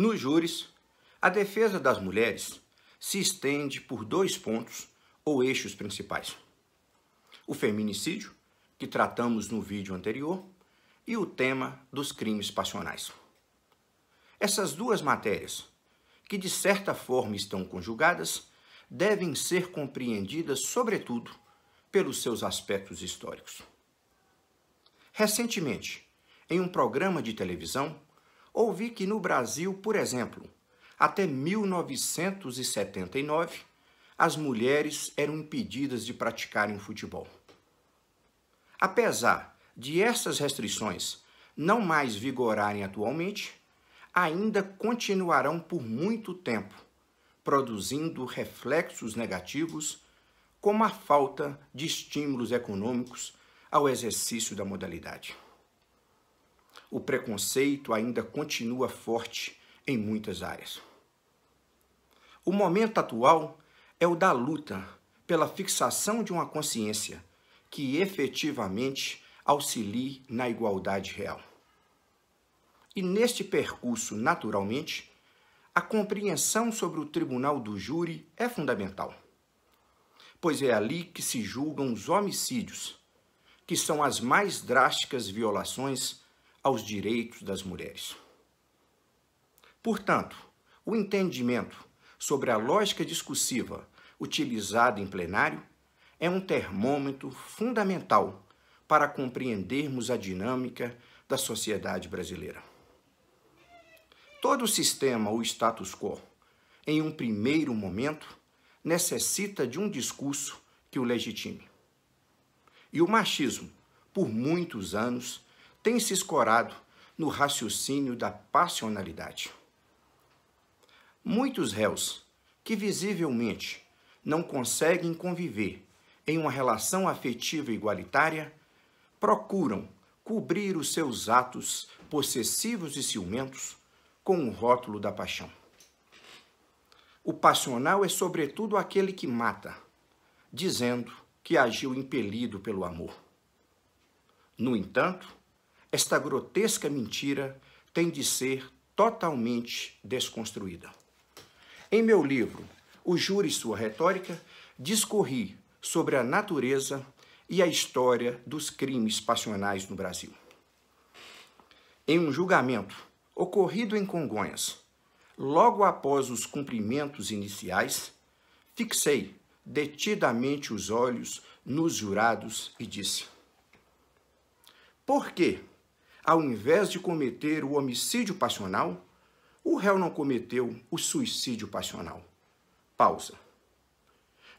Nos júris, a defesa das mulheres se estende por dois pontos ou eixos principais: o feminicídio, que tratamos no vídeo anterior, e o tema dos crimes passionais. Essas duas matérias, que de certa forma estão conjugadas, devem ser compreendidas, sobretudo, pelos seus aspectos históricos. Recentemente, em um programa de televisão, ouvi que no Brasil, por exemplo, até 1979, as mulheres eram impedidas de praticarem futebol. Apesar de essas restrições não mais vigorarem atualmente, ainda continuarão por muito tempo, produzindo reflexos negativos, como a falta de estímulos econômicos ao exercício da modalidade o preconceito ainda continua forte em muitas áreas. O momento atual é o da luta pela fixação de uma consciência que efetivamente auxilie na igualdade real. E neste percurso, naturalmente, a compreensão sobre o tribunal do júri é fundamental, pois é ali que se julgam os homicídios, que são as mais drásticas violações aos direitos das mulheres. Portanto, o entendimento sobre a lógica discursiva utilizada em plenário é um termômetro fundamental para compreendermos a dinâmica da sociedade brasileira. Todo o sistema ou status quo, em um primeiro momento, necessita de um discurso que o legitime. E o machismo, por muitos anos, tem se escorado no raciocínio da passionalidade. Muitos réus que visivelmente não conseguem conviver em uma relação afetiva igualitária procuram cobrir os seus atos possessivos e ciumentos com o rótulo da paixão. O passional é, sobretudo, aquele que mata, dizendo que agiu impelido pelo amor. No entanto, esta grotesca mentira tem de ser totalmente desconstruída. Em meu livro, O Júri e Sua Retórica, discorri sobre a natureza e a história dos crimes passionais no Brasil. Em um julgamento ocorrido em Congonhas, logo após os cumprimentos iniciais, fixei detidamente os olhos nos jurados e disse: Por que ao invés de cometer o homicídio passional, o réu não cometeu o suicídio passional. Pausa.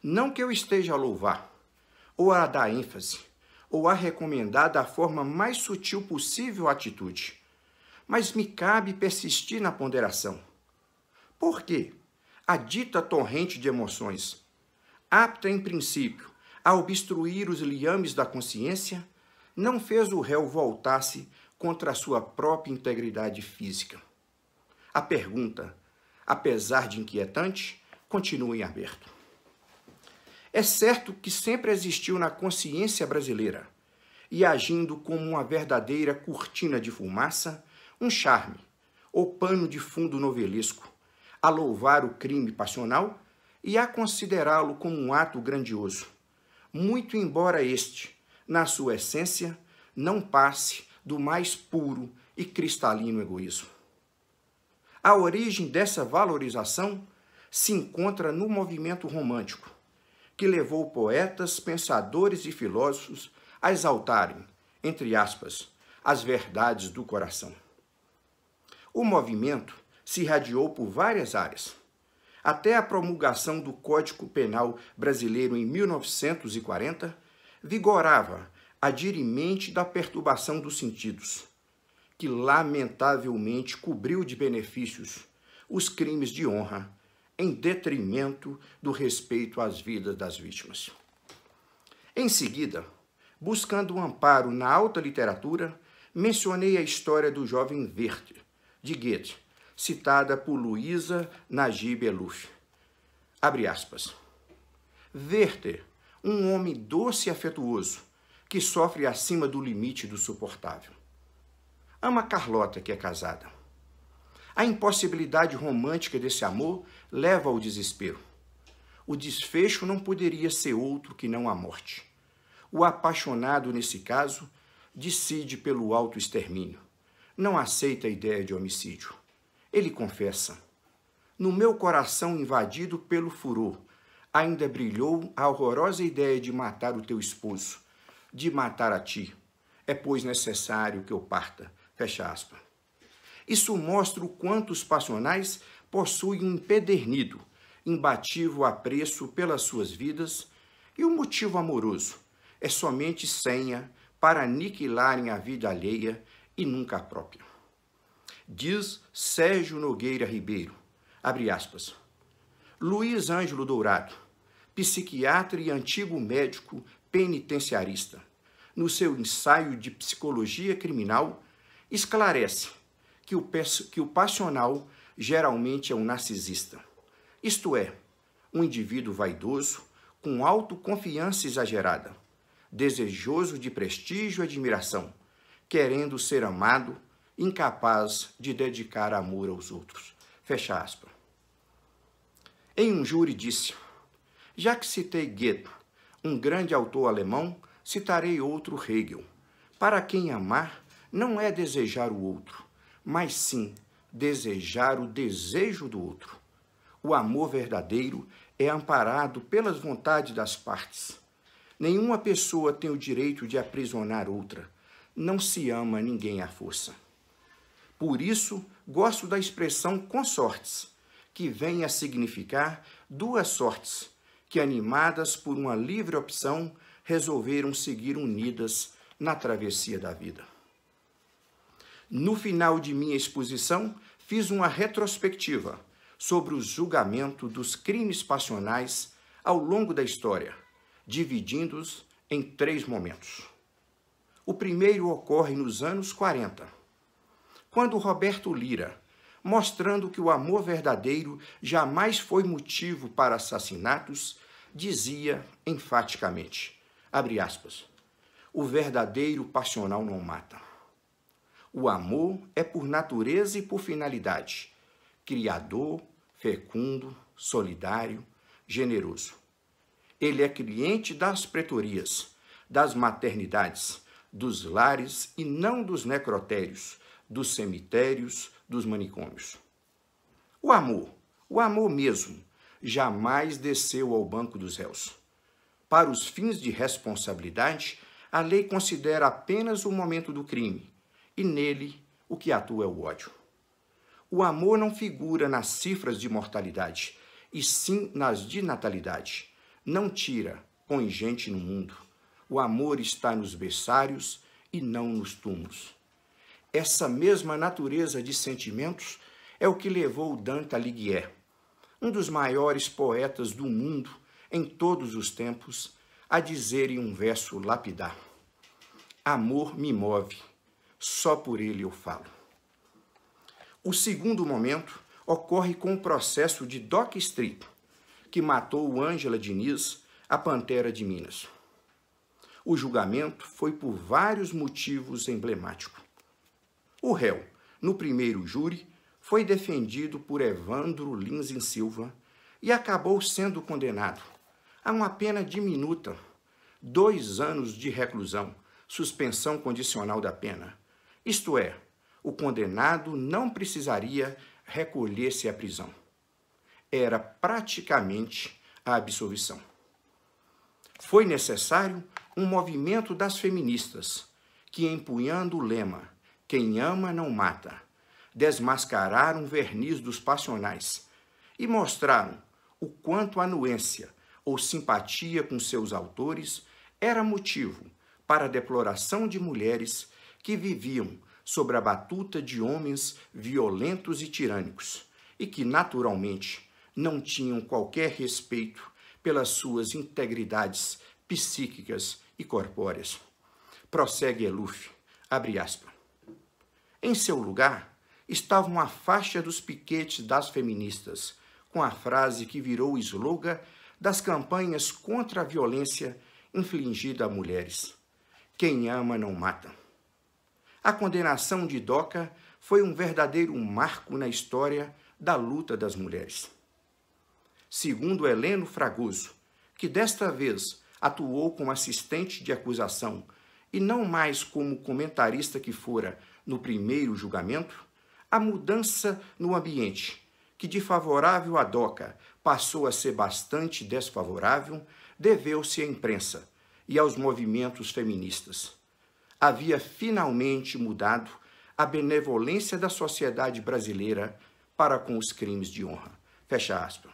Não que eu esteja a louvar, ou a dar ênfase, ou a recomendar da forma mais sutil possível a atitude, mas me cabe persistir na ponderação. Por quê? A dita torrente de emoções, apta em princípio a obstruir os liames da consciência, não fez o réu voltar-se contra a sua própria integridade física. A pergunta, apesar de inquietante, continua em aberto. É certo que sempre existiu na consciência brasileira, e agindo como uma verdadeira cortina de fumaça, um charme, ou pano de fundo novelesco, a louvar o crime passional e a considerá-lo como um ato grandioso, muito embora este, na sua essência, não passe do mais puro e cristalino egoísmo. A origem dessa valorização se encontra no movimento romântico, que levou poetas, pensadores e filósofos a exaltarem, entre aspas, as verdades do coração. O movimento se irradiou por várias áreas, até a promulgação do Código Penal Brasileiro em 1940, vigorava a dirimente da perturbação dos sentidos, que lamentavelmente cobriu de benefícios os crimes de honra, em detrimento do respeito às vidas das vítimas. Em seguida, buscando um amparo na alta literatura, mencionei a história do jovem Werther, de Goethe, citada por Luísa Najib Eluf. Abre aspas. Werther, um homem doce e afetuoso, que sofre acima do limite do suportável. Ama Carlota, que é casada. A impossibilidade romântica desse amor leva ao desespero. O desfecho não poderia ser outro que não a morte. O apaixonado, nesse caso, decide pelo extermínio. Não aceita a ideia de homicídio. Ele confessa: No meu coração invadido pelo furor, ainda brilhou a horrorosa ideia de matar o teu esposo de matar a ti. É, pois, necessário que eu parta. Fecha aspas. Isso mostra o quanto os passionais possuem um empedernido, embativo apreço pelas suas vidas, e o um motivo amoroso é somente senha para aniquilarem a vida alheia e nunca a própria. Diz Sérgio Nogueira Ribeiro, abre aspas, Luiz Ângelo Dourado, psiquiatra e antigo médico penitenciarista, no seu ensaio de psicologia criminal, esclarece que o, que o passional geralmente é um narcisista, isto é, um indivíduo vaidoso, com autoconfiança exagerada, desejoso de prestígio e admiração, querendo ser amado, incapaz de dedicar amor aos outros. Fecha aspas. Em um júri disse, já que citei Goethe um grande autor alemão, citarei outro Hegel. Para quem amar não é desejar o outro, mas sim desejar o desejo do outro. O amor verdadeiro é amparado pelas vontades das partes. Nenhuma pessoa tem o direito de aprisionar outra. Não se ama ninguém à força. Por isso, gosto da expressão consortes, que vem a significar duas sortes, que, animadas por uma livre opção, resolveram seguir unidas na travessia da vida. No final de minha exposição, fiz uma retrospectiva sobre o julgamento dos crimes passionais ao longo da história, dividindo-os em três momentos. O primeiro ocorre nos anos 40, quando Roberto Lira, mostrando que o amor verdadeiro jamais foi motivo para assassinatos, dizia enfaticamente: abre aspas, o verdadeiro passional não mata. O amor é por natureza e por finalidade, criador, fecundo, solidário, generoso. Ele é cliente das pretorias, das maternidades, dos lares e não dos necrotérios, dos cemitérios, dos manicômios. O amor, o amor mesmo, jamais desceu ao banco dos réus. Para os fins de responsabilidade, a lei considera apenas o momento do crime e nele o que atua é o ódio. O amor não figura nas cifras de mortalidade, e sim nas de natalidade. Não tira, põe gente no mundo. O amor está nos berçários e não nos túmulos. Essa mesma natureza de sentimentos é o que levou Dante Alighieri, um dos maiores poetas do mundo em todos os tempos, a dizer em um verso lapidar: Amor me move, só por ele eu falo. O segundo momento ocorre com o processo de Doc Strip, que matou Ângela Diniz, a Pantera de Minas. O julgamento foi por vários motivos emblemático. O réu, no primeiro júri, foi defendido por Evandro Lins em Silva e acabou sendo condenado a uma pena diminuta, dois anos de reclusão, suspensão condicional da pena. Isto é, o condenado não precisaria recolher-se à prisão. Era praticamente a absolvição. Foi necessário um movimento das feministas, que, empunhando o lema quem ama não mata. Desmascararam o verniz dos passionais e mostraram o quanto a anuência ou simpatia com seus autores era motivo para a deploração de mulheres que viviam sobre a batuta de homens violentos e tirânicos e que, naturalmente, não tinham qualquer respeito pelas suas integridades psíquicas e corpóreas. Prossegue Eluf, abre aspas. Em seu lugar, estava uma faixa dos piquetes das feministas, com a frase que virou o slogan das campanhas contra a violência infligida a mulheres. Quem ama não mata. A condenação de Doca foi um verdadeiro marco na história da luta das mulheres. Segundo Heleno Fragoso, que desta vez atuou como assistente de acusação e não mais como comentarista que fora no primeiro julgamento, a mudança no ambiente, que de favorável à DOCA passou a ser bastante desfavorável, deveu-se à imprensa e aos movimentos feministas. Havia finalmente mudado a benevolência da sociedade brasileira para com os crimes de honra. Fecha aspas.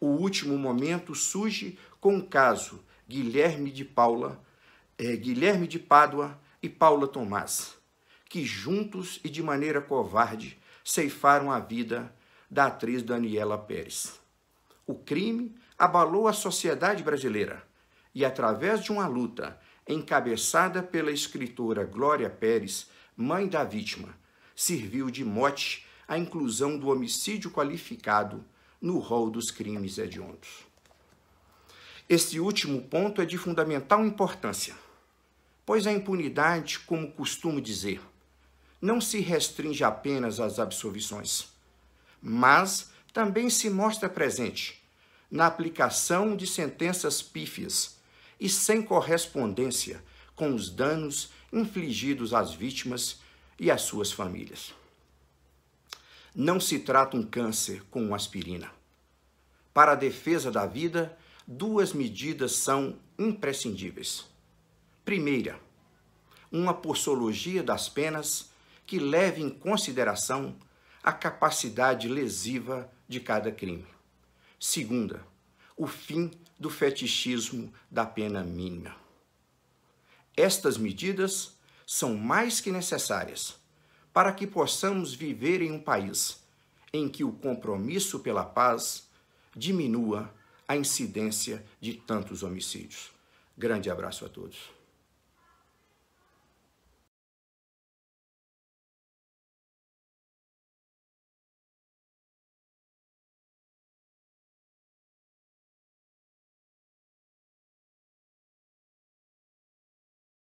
O último momento surge com o caso Guilherme de Paula, eh, Guilherme de Pádua e Paula Tomás, que juntos e de maneira covarde ceifaram a vida da atriz Daniela Pérez. O crime abalou a sociedade brasileira e, através de uma luta encabeçada pela escritora Glória Pérez, mãe da vítima, serviu de mote a inclusão do homicídio qualificado no rol dos crimes hediondos. Este último ponto é de fundamental importância, pois a impunidade, como costumo dizer, não se restringe apenas às absolvições, mas também se mostra presente na aplicação de sentenças pífias e sem correspondência com os danos infligidos às vítimas e às suas famílias. Não se trata um câncer com aspirina. Para a defesa da vida, duas medidas são imprescindíveis. Primeira, uma porcologia das penas que leve em consideração a capacidade lesiva de cada crime. Segunda, o fim do fetichismo da pena mínima. Estas medidas são mais que necessárias para que possamos viver em um país em que o compromisso pela paz diminua a incidência de tantos homicídios. Grande abraço a todos.